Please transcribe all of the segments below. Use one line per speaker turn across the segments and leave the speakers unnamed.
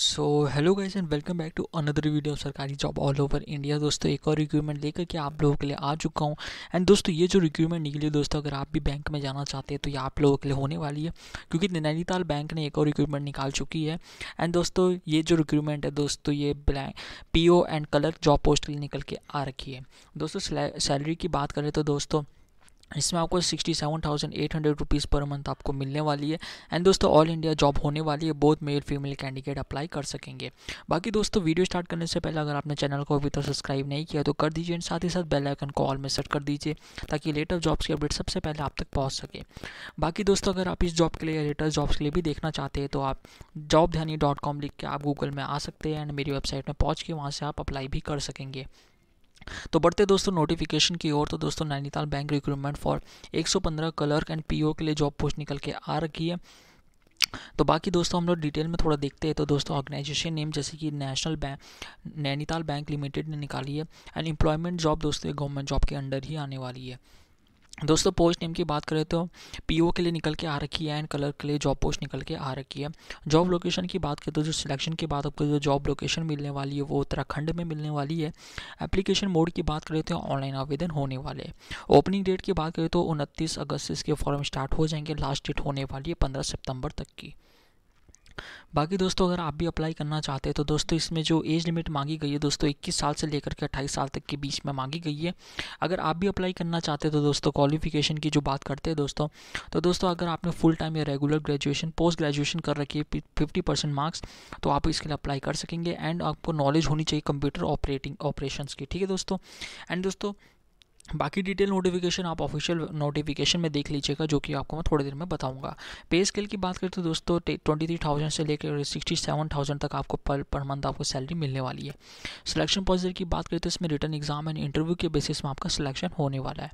so hello guys and welcome back to another video सरकारी job all over India दोस्तों एक और recruitment लेकर के आप लोगों के लिए आ चुका हूँ एंड दोस्तों ये जो रिक्रूटमेंट निकली दोस्तों अगर आप भी बैंक में जाना चाहते हैं तो ये आप लोगों के लिए होने वाली है क्योंकि नैनीताल बैंक ने एक और रिक्रूटमेंट निकाल चुकी है एंड दोस्तों ये जो रिक्रूटमेंट है दोस्तों ये ब्लैक पी एंड कलर जॉब पोस्ट के लिए निकल के आ रखी है दोस्तों सैलरी की बात करें तो दोस्तों इसमें आपको sixty seven thousand eight hundred rupees per month आपको मिलने वाली है एंड दोस्तों ऑल इंडिया जॉब होने वाली है बहुत मेल फीमेल कैंडिडेट अप्लाई कर सकेंगे बाकी दोस्तों वीडियो स्टार्ट करने से पहले अगर आपने चैनल को अभी तक तो सब्सक्राइब नहीं किया तो कर दीजिए एंड साथ ही साथ बेल आइकन को ऑल में सेट कर दीजिए ताकि लेटेस्ट जॉब्स की अपडेट सबसे पहले आप तक पहुँच सके बाकी दोस्तों अगर आप इस जॉब के लिए लेटेस्ट जॉब्स के लिए भी देखना चाहते हैं तो आप जॉब डॉट कॉम लिख के आप गूगल में आ सकते हैं एंड मेरी वेबसाइट में पहुँच के वहाँ से आप अप्लाई भी कर सकेंगे तो बढ़ते दोस्तों नोटिफिकेशन की ओर तो दोस्तों Nainital bank recruitment for 115 clerk and P O लिए जॉब पोस्ट निकल के आ रखी है तो बाकी दोस्तों हम लोग डिटेल में थोड़ा देखते हैं तो दोस्तों ऑर्गेनाइजेशन नेम जैसे कि national bank Nainital bank limited ने निकाली है एंड एम्प्लॉयमेंट जॉब दोस्तों गवर्नमेंट जॉब के अंडर ही आने वाली है दोस्तों पोस्ट नेम की बात करें तो पीओ के लिए निकल के आ रखी है एंड कलर के लिए जॉब पोस्ट निकल के आ रखी है जॉब लोकेशन की बात करें तो जो सिलेक्शन की बात आपको जो जॉब लोकेशन मिलने वाली है वो उत्तराखंड में मिलने वाली है एप्लीकेशन मोड की बात करें तो ऑनलाइन आवेदन होने वाले ओपनिंग डेट की बात करें तो उनतीस अगस्त से इसके फॉर्म स्टार्ट हो जाएंगे लास्ट डेट होने वाली है पंद्रह सितंबर तक की बाकी दोस्तों अगर आप भी अप्लाई करना चाहते हैं तो दोस्तों इसमें जो एज लिमिट मांगी गई है दोस्तों 21 साल से लेकर के 28 साल तक के बीच में मांगी गई है अगर आप भी अप्लाई करना चाहते हैं तो दोस्तों क्वालिफिकेशन की जो बात करते हैं दोस्तों तो दोस्तों अगर आपने फुल टाइम या रेगुलर ग्रेजुएशन पोस्ट ग्रेजुएशन कर रखी है फिफ्टी परसेंट मार्क्स तो आप इसके लिए अप्लाई कर सकेंगे एंड आपको नॉलेज होनी चाहिए कंप्यूटर ऑपरेटिंग ऑपरेशन की ठीक है दोस्तों एंड दोस्तों बाकी डिटेल नोटिफिकेशन आप ऑफिशियल नोटिफिकेशन में देख लीजिएगा जो कि आपको मैं थोड़ी देर में बताऊंगा पे स्केल की बात करें तो दोस्तों ट्वेंटी थ्री थाउजेंड से लेकर सिक्सटी सेवन थाउजेंड तक आपको पर पर मंथ आपको सैलरी मिलने वाली है सिलेक्शन प्रोसीजर की बात करें तो इसमें रिटर्न एग्जाम एंड इंटरव्यू के बेसिस में आपका सिलेक्शन होने वाला है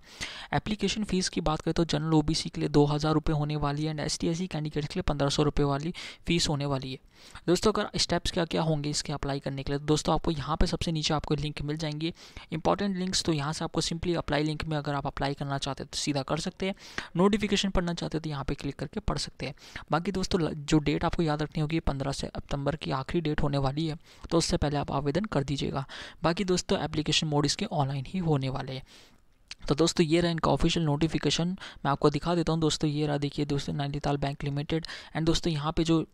एप्लीकेशन फीस की बात करें तो जनरल ओ के लिए दो हज़ार रुपये होने वाली है एंड एस टी कैंडिडेट्स के लिए पंद्रह सौ रुपये वाली फीस होने वाली है दोस्तों अगर स्टेप्स क्या क्या होंगे इसके अप्लाई करने के लिए तो दोस्तों आपको यहाँ पर सबसे नीचे आपको लिंक मिल जाएंगे इंपॉर्टेंट लिंक्स तो यहाँ से आपको सिंपली अप्लाई लिंक में अगर आप अप्लाई करना चाहते हो तो सीधा कर सकते हैं नोटिफिकेशन पढ़ना चाहते हो तो यहाँ पे क्लिक करके पढ़ सकते हैं बाकी दोस्तों जो डेट आपको याद रखनी होगी पंद्रह से सितंबर की आखिरी डेट होने वाली है तो उससे पहले आप आवेदन कर दीजिएगा बाकी दोस्तों एप्लीकेशन मोड इसके ऑनलाइन ही होने वाले हैं तो दोस्तों ये रहा इनका ऑफिशियल नोटिफिकेशन मैं आपको दिखा देता हूँ दोस्तों ये रहा देखिए दोस्तों नैनीताल बैंक लिमिटेड एंड दोस्तों यहाँ पे जो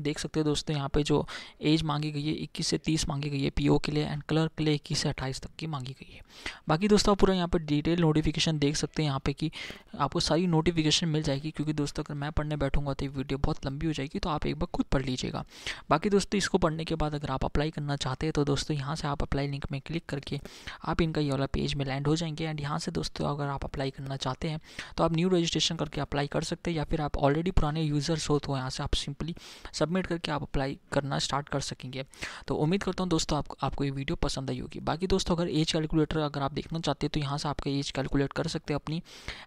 देख सकते हैं दोस्तों यहाँ पे जो एज मांगी गई है इक्कीस से तीस मांगी गई है पीओ के लिए एंड क्लर्क के लिए इक्कीस से अट्ठाईस तक की मांगी गई है बाकी दोस्तों आप पूरा यहाँ पे डिटेल नोटिफिकेशन देख सकते हैं यहाँ पे कि आपको सारी नोटिफिकेशन मिल जाएगी क्योंकि दोस्तों अगर मैं पढ़ने बैठूंगा तो ये वीडियो बहुत लंबी हो जाएगी तो आप एक बार खुद पढ़ लीजिएगा बाकी दोस्तों इसको पढ़ने के बाद अगर आप अप्लाई करना चाहते हैं तो दोस्तों यहाँ से आप अप्लाई लिंक में क्लिक करके आप इनका ये वाला पेज में लैंड हो जाएंगे एंड यहाँ से दोस्तों अगर आप अप्लाई करना चाहते हैं तो आप न्यू रजिस्ट्रेशन करके अप्लाई कर सकते हैं या फिर आप ऑलरेडी पुराने यूज़र्स हो तो यहाँ से आप सिंपली सब सबमिट करके आप अप्लाई करना स्टार्ट कर सकेंगे तो उम्मीद करता हूँ दोस्तों आपको आपको ये वीडियो पसंद आई होगी बाकी दोस्तों अगर एज कैलकुलेटर अगर आप देखना चाहते हैं तो यहाँ से आपका एज कैलकुलेट कर सकते हैं अपनी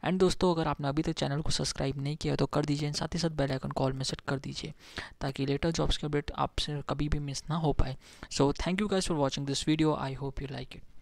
एंड दोस्तों अगर आपने अभी तक चैनल को सब्सक्राइब नहीं किया तो कर दीजिए साथ ही साथ बेल आइकन कॉल में सेट कर दीजिए ताकि लेटर जॉब्स के अपडेट आपसे कभी भी मिस ना हो पाए so thank you guys for watching this video I hope you like it